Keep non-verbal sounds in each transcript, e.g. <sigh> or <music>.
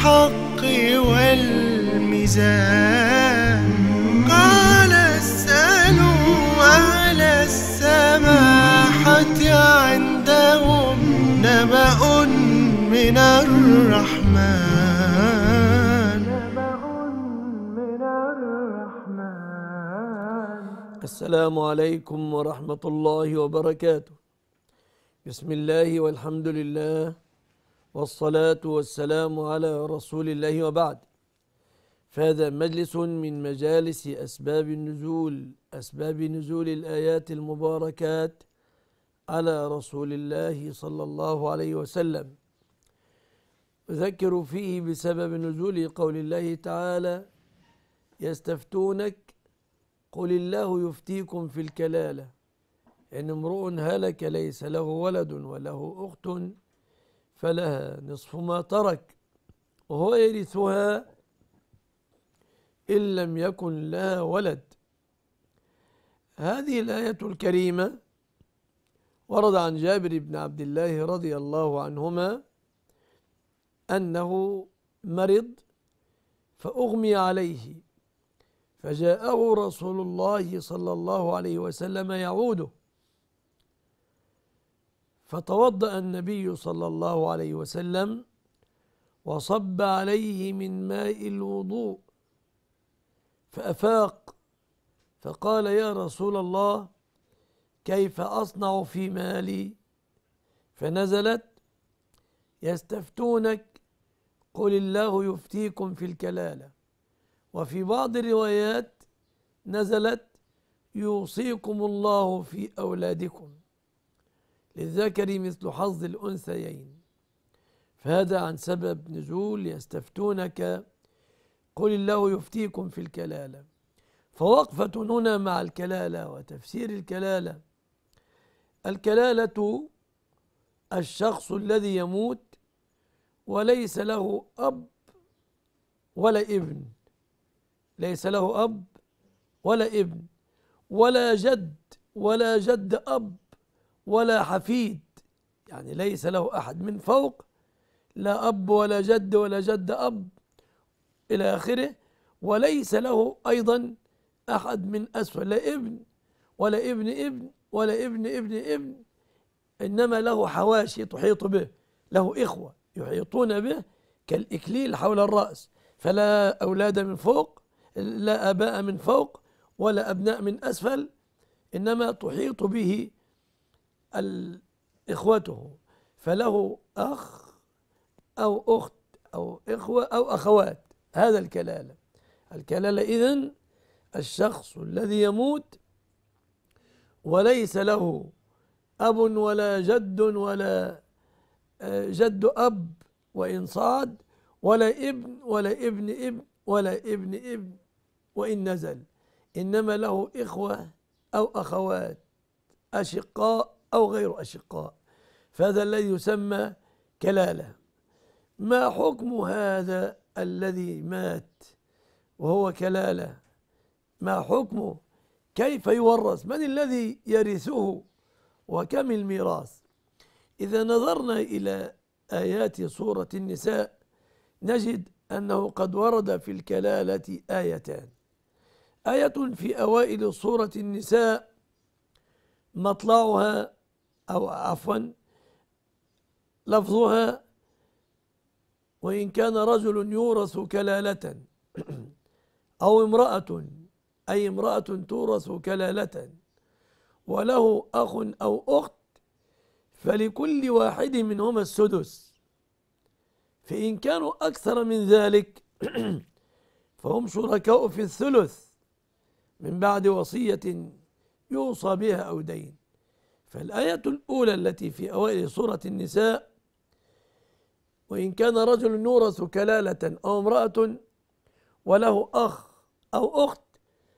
الحق والميزان قال اسألوا أهل السماحة عندهم نبأ من الرحمن السلام عليكم ورحمة الله وبركاته بسم الله والحمد لله والصلاة والسلام على رسول الله وبعد فهذا مجلس من مجالس أسباب النزول أسباب نزول الآيات المباركات على رسول الله صلى الله عليه وسلم أذكر فيه بسبب نزول قول الله تعالى يستفتونك قل الله يفتيكم في الكلاله إن امرؤ هلك ليس له ولد وله أخت فلها نصف ما ترك وهو يرثها إن لم يكن لها ولد هذه الآية الكريمة ورد عن جابر بن عبد الله رضي الله عنهما أنه مرض فأغمي عليه فجاءه رسول الله صلى الله عليه وسلم يعوده فتوضأ النبي صلى الله عليه وسلم وصب عليه من ماء الوضوء فأفاق فقال يا رسول الله كيف أصنع في مالي فنزلت يستفتونك قل الله يفتيكم في الكلالة وفي بعض الروايات نزلت يوصيكم الله في أولادكم للذكر مثل حظ الأنثيين فهذا عن سبب نزول يستفتونك قل الله يفتيكم في الكلالة فوقفة هنا مع الكلالة وتفسير الكلالة الكلالة الشخص الذي يموت وليس له أب ولا ابن ليس له أب ولا ابن ولا جد ولا جد أب ولا حفيد يعني ليس له أحد من فوق لا أب ولا جد ولا جد أب إلى آخره وليس له أيضا أحد من أسفل لا ابن ولا ابن ابن ولا ابن ابن ابن إنما له حواشي تحيط به له إخوة يحيطون به كالإكليل حول الرأس فلا أولاد من فوق لا آباء من فوق ولا أبناء من أسفل إنما تحيط به إخوته فله أخ أو أخت أو إخوة أو أخوات هذا الكلالة الكلالة إذن الشخص الذي يموت وليس له أب ولا جد ولا آه، جد أب وإن صاد ولا ابن ولا ابن ابن ولا ابن ابن وإن نزل إنما له إخوة أو أخوات أشقاء أو غير أشقاء فهذا الذي يسمى كلالة ما حكم هذا الذي مات وهو كلالة ما حكمه كيف يورث من الذي يرثه وكم الميراث إذا نظرنا إلى آيات سورة النساء نجد أنه قد ورد في الكلالة آيتان آية في أوائل سورة النساء مطلعها أو عفوا لفظها وإن كان رجل يورث كلالة أو امرأة أي امرأة تورث كلالة وله أخ أو أخت فلكل واحد منهما السدس فإن كانوا أكثر من ذلك <clears throat> فهم شركاء في الثلث من بعد وصية يوصى بها أو دين فالآية الأولى التي في أوائل سورة النساء وإن كان رجل يورث كلالة أو امرأة وله أخ أو أخت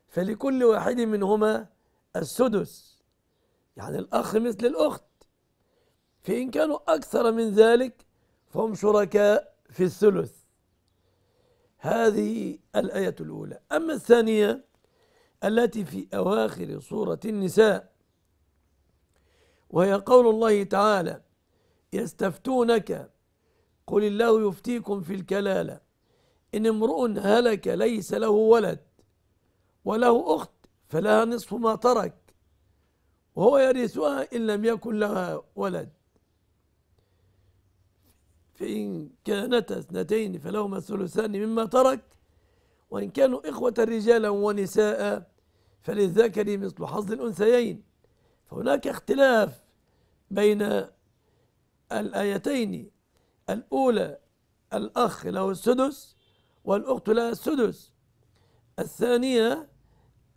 فلكل واحد منهما السدس يعني الأخ مثل الأخت فإن كانوا أكثر من ذلك فهم شركاء في الثلث هذه الآية الأولى أما الثانية التي في أواخر سورة النساء وهي قول الله تعالى يستفتونك قل الله يفتيكم في الكلاله ان امرؤ هلك ليس له ولد وله اخت فلها نصف ما ترك وهو يرثها ان لم يكن لها ولد فان كانتا اثنتين فلهما الثلثان مما ترك وان كانوا اخوه رجالا ونساء فللذكر مثل حظ الانثيين فهناك اختلاف بين الآيتين الأولى الأخ له السدس والأخت لها السدس الثانية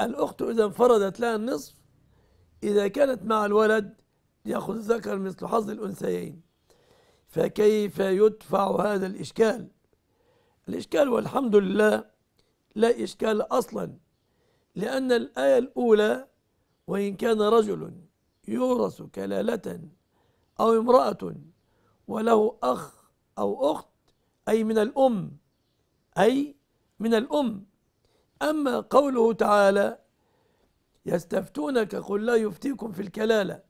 الأخت إذا انفردت لها النصف إذا كانت مع الولد يأخذ الذكر مثل حظ الأنثيين فكيف يدفع هذا الإشكال الإشكال والحمد لله لا إشكال أصلا لأن الآية الأولى وإن كان رجل يورث كلالة أو امرأة وله أخ أو أخت أي من الأم أي من الأم أما قوله تعالى يستفتونك قل لا يفتيكم في الكلالة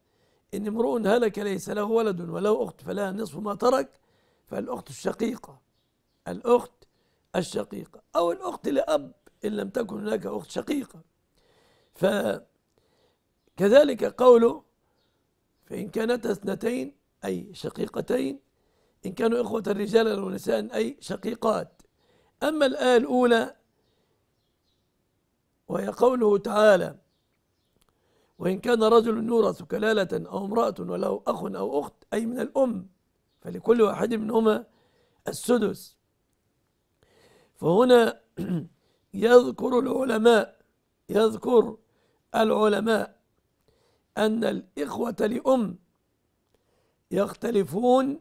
إن امرؤ هلك ليس له ولد وله أخت فلها نصف ما ترك فالأخت الشقيقة الأخت الشقيقة أو الأخت لأب إن لم تكن هناك أخت شقيقة فكذلك قوله فإن كانتا اثنتين أي شقيقتين إن كانوا إخوة رجالا ونساء أي شقيقات أما الآية الأولى وهي قوله تعالى وإن كان رجل يورث كلالة أو امرأة وله أخ أو أخت أي من الأم فلكل واحد منهما السدس فهنا <clears throat> يذكر العلماء يذكر العلماء أن الإخوة لأم يختلفون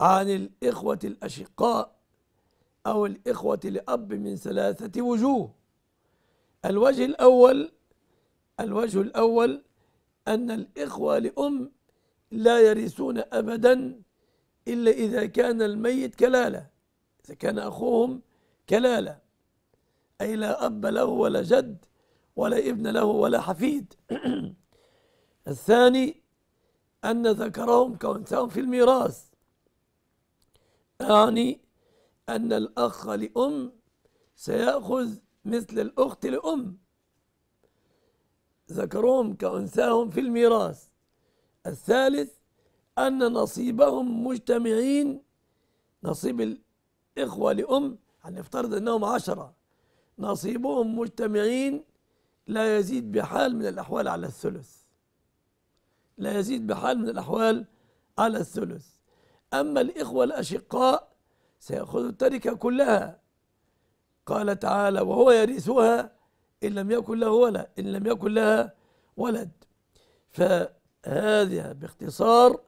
عن الإخوة الأشقاء أو الإخوة لأب من ثلاثة وجوه الوجه الأول الوجه الأول أن الإخوة لأم لا يرثون أبدا إلا إذا كان الميت كلالة إذا كان أخوهم كلالة أي لا أب له ولا جد ولا ابن له ولا حفيد <clears throat> الثاني أن ذكرهم كأنثاهم في الميراث يعني أن الأخ لأم سيأخذ مثل الأخت لأم ذكرهم كأنثاهم في الميراث الثالث أن نصيبهم مجتمعين نصيب الإخوة لأم هنفترض أنهم عشرة نصيبهم مجتمعين لا يزيد بحال من الأحوال على الثلث لا يزيد بحال من الأحوال على الثلث أما الإخوة الأشقاء سيأخذ التركة كلها قال تعالى وهو يرثها إن لم يكن له ولد إن لم يكن لها ولد فهذا باختصار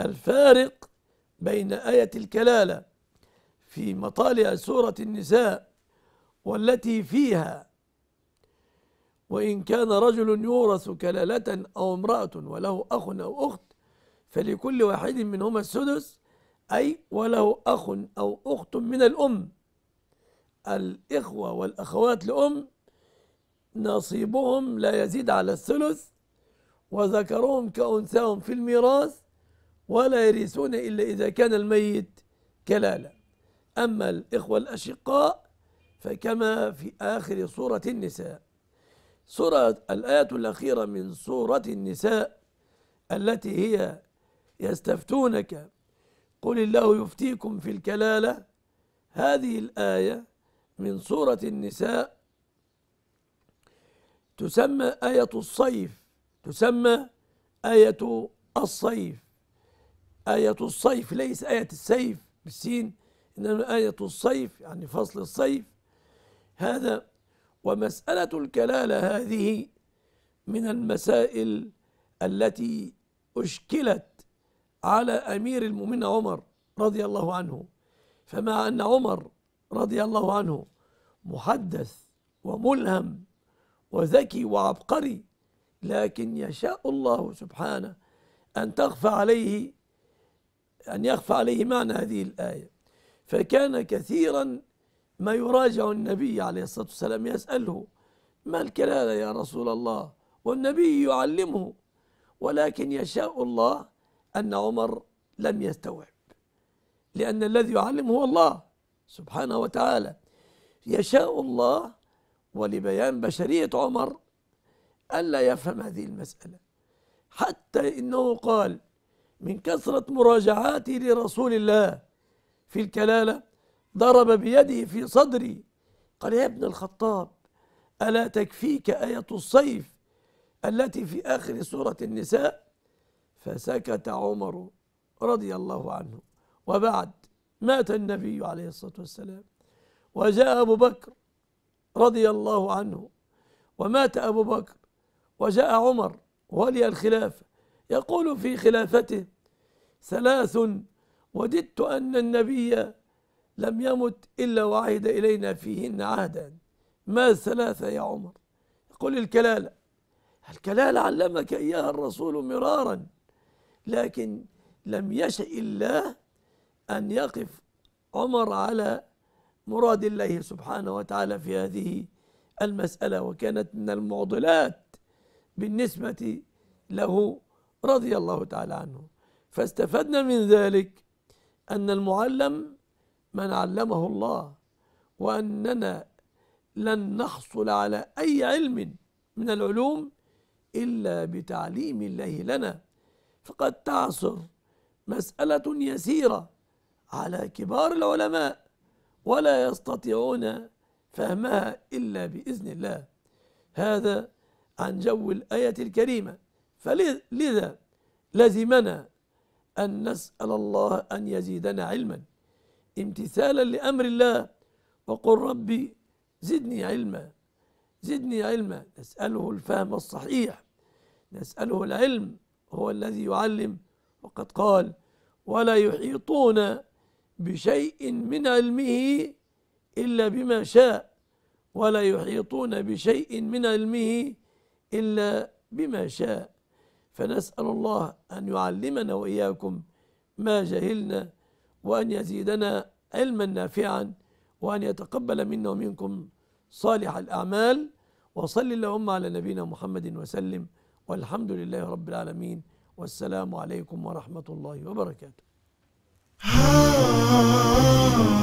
الفارق بين آية الكلالة في مطالع سورة النساء والتي فيها وإن كان رجل يورث كلالة أو امرأة وله أخ أو أخت فلكل واحد منهما السدس أي وله أخ أو أخت من الأم الإخوة والأخوات لأم نصيبهم لا يزيد على الثلث وذكرهم كأنثاهم في الميراث ولا يرثون إلا إذا كان الميت كلالة أما الإخوة الأشقاء فكما في آخر سورة النساء سورة الآية الأخيرة من سورة النساء التي هي يستفتونك قل الله يفتيكم في الكلالة هذه الآية من سورة النساء تسمى آية الصيف تسمى آية الصيف آية الصيف ليس آية السيف بالسين إنما آية الصيف يعني فصل الصيف هذا ومسألة الكلالة هذه من المسائل التي أشكلت على أمير المؤمنين عمر رضي الله عنه فمع أن عمر رضي الله عنه محدث وملهم وذكي وعبقري لكن يشاء الله سبحانه أن تخفى عليه أن يخفى عليه معنى هذه الآية فكان كثيرا ما يراجع النبي عليه الصلاة والسلام يسأله ما الكلالة يا رسول الله والنبي يعلمه ولكن يشاء الله أن عمر لم يستوعب لأن الذي يعلمه هو الله سبحانه وتعالى يشاء الله ولبيان بشرية عمر ألا يفهم هذه المسألة حتى إنه قال من كثرة مراجعاتي لرسول الله في الكلالة ضرب بيده في صدري قال يا ابن الخطاب ألا تكفيك آية الصيف التي في آخر سورة النساء فسكت عمر رضي الله عنه وبعد مات النبي عليه الصلاة والسلام وجاء أبو بكر رضي الله عنه ومات أبو بكر وجاء عمر ولي الخلافة يقول في خلافته ثلاث وددت أن النبي لم يمت إلا وعهد إلينا فيهن عهدا ما ثلاثة يا عمر قل الكلالة الكلالة علمك إياها الرسول مرارا لكن لم يشأ الله أن يقف عمر على مراد الله سبحانه وتعالى في هذه المسألة وكانت من المعضلات بالنسبة له رضي الله تعالى عنه فاستفدنا من ذلك أن المعلم من علمه الله وأننا لن نحصل على أي علم من العلوم إلا بتعليم الله لنا فقد تعثر مسألة يسيرة على كبار العلماء ولا يستطيعون فهمها إلا بإذن الله هذا عن جو الآية الكريمة فلذا لزمنا أن نسأل الله أن يزيدنا علماً امتثالا لامر الله وقل ربي زدني علما زدني علما نساله الفهم الصحيح نساله العلم هو الذي يعلم وقد قال ولا يحيطون بشيء من علمه الا بما شاء ولا يحيطون بشيء من علمه الا بما شاء فنسال الله ان يعلمنا واياكم ما جهلنا وأن يزيدنا علما نافعا وأن يتقبل منا ومنكم صالح الأعمال وصل اللهم على نبينا محمد وسلم والحمد لله رب العالمين والسلام عليكم ورحمة الله وبركاته آه.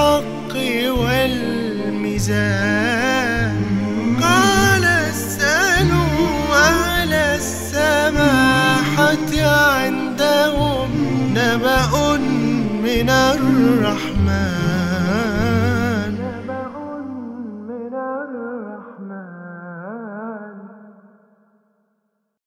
الحق والميزان